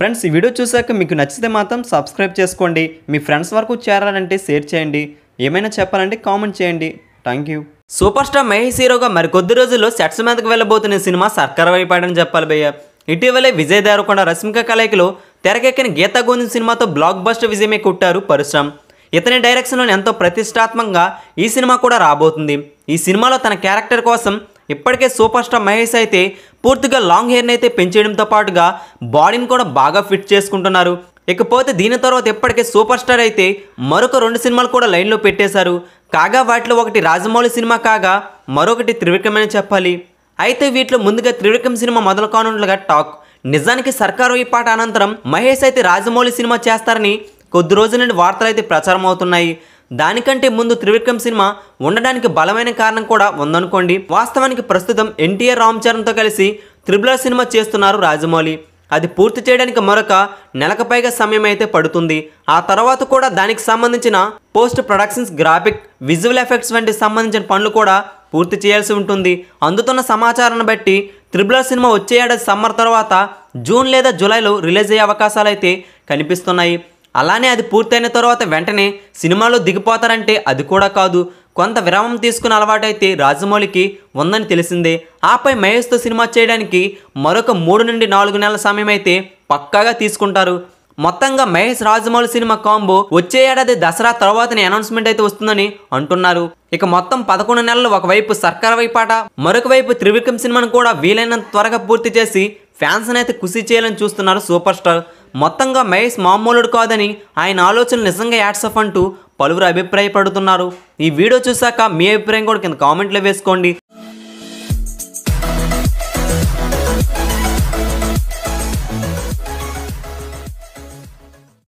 friends ఈ video చూశాక మీకు నచ్చితే మాత్రం సబ్స్క్రైబ్ చేసుకోండి మీ ఫ్రెండ్స్ వరకు చేరాలంటే షేర్ చేయండి ఏమైనా చెప్పాలంటే కామెంట్ చేయండి thank you super star Mahesh హీరోగా మరికొద్ది రోజుల్లో సెట్స్ మీదకి వెళ్ళబోతున్న సినిమా సర్కార్ వైపాడని చెప్పాలి భయ్య ఇటీవలే విజయ్ దేవరకొండ రశ్మిక కలయికలో తెరకెక్కిన గీతా గోవింద్ సినిమాతో బ్లాక్ బస్టర్ విజయమే కొట్టారు పరిశ్రమ్ ఇతని డైరెక్షన్లో ఎంతో ప్రతిష్టాత్మకంగా ఈ సినిమా కూడా రాబోతుంది ఈ సినిమాలో తన క్యారెక్టర్ కోసం ఇప్పటికే సూపర్ స్టార్ మహేష్ అయితే పూర్తిగా లాంగ్ హెయిర్ని అయితే పెంచేయడంతో పాటుగా బాడీని కూడా బాగా ఫిట్ చేసుకుంటున్నారు ఇకపోతే దీని తర్వాత ఇప్పటికే సూపర్ స్టార్ అయితే మరొక రెండు సినిమాలు కూడా లైన్లో పెట్టేశారు కాగా వాటిలో ఒకటి రాజమౌళి సినిమా కాగా మరొకటి త్రివిక్రమ్ అని చెప్పాలి అయితే వీటిలో ముందుగా త్రివిక్రమ్ సినిమా మొదలు కానున్నట్లుగా టాక్ నిజానికి సర్కారు ఈ పాట అనంతరం మహేష్ అయితే రాజమౌళి సినిమా చేస్తారని కొద్ది రోజుల నుండి వార్తలు అయితే ప్రచారం అవుతున్నాయి దానికంటే ముందు త్రివిక్రమ్ సినిమా ఉండడానికి బలమైన కారణం కూడా ఉందనుకోండి వాస్తవానికి ప్రస్తుతం ఎన్టీఆర్ రామ్ చరణ్తో కలిసి త్రిబులర్ సినిమా చేస్తున్నారు రాజమౌళి అది పూర్తి చేయడానికి మరొక నెలకు పైగా సమయం అయితే పడుతుంది ఆ తర్వాత కూడా దానికి సంబంధించిన post productions graphic visual effects వంటి సంబంధించిన పనులు కూడా పూర్తి చేయాల్సి ఉంటుంది అందుతున్న సమాచారాన్ని బట్టి త్రిబుల సినిమా వచ్చే ఏడాది సమ్మర్ తర్వాత జూన్ లేదా జూలైలో రిలీజ్ అయ్యే అవకాశాలు అయితే కనిపిస్తున్నాయి అలానే అది పూర్తయిన తర్వాత వెంటనే సినిమాలో దిగిపోతారంటే అది కూడా కాదు కొంత విరామం తీసుకున్న అలవాటైతే రాజమౌళికి ఉందని తెలిసిందే ఆపై మహేష్తో సినిమా చేయడానికి మరొక మూడు నుండి నాలుగు నెలల సమయం అయితే పక్కాగా తీసుకుంటారు మొత్తంగా మహేష్ రాజమౌళి సినిమా కాంబో వచ్చే ఏడాది దసరా తర్వాతనే అనౌన్స్మెంట్ అయితే వస్తుందని అంటున్నారు ఇక మొత్తం పదకొండు నెలలు ఒకవైపు సర్కార్ వైపాట మరొక వైపు త్రివిక్రమ్ సినిమాను కూడా వీలైనంత త్వరగా పూర్తి చేసి ఫ్యాన్స్ని అయితే ఖుషి చేయాలని చూస్తున్నారు సూపర్ స్టార్ మొత్తంగా మహేష్ మామూలుడు కాదని ఆయన ఆలోచనలు నిజంగా యాడ్సఫ్ అంటూ పలువురు అభిప్రాయపడుతున్నారు ఈ వీడియో చూశాక మీ అభిప్రాయం కూడా కింద కామెంట్లో వేసుకోండి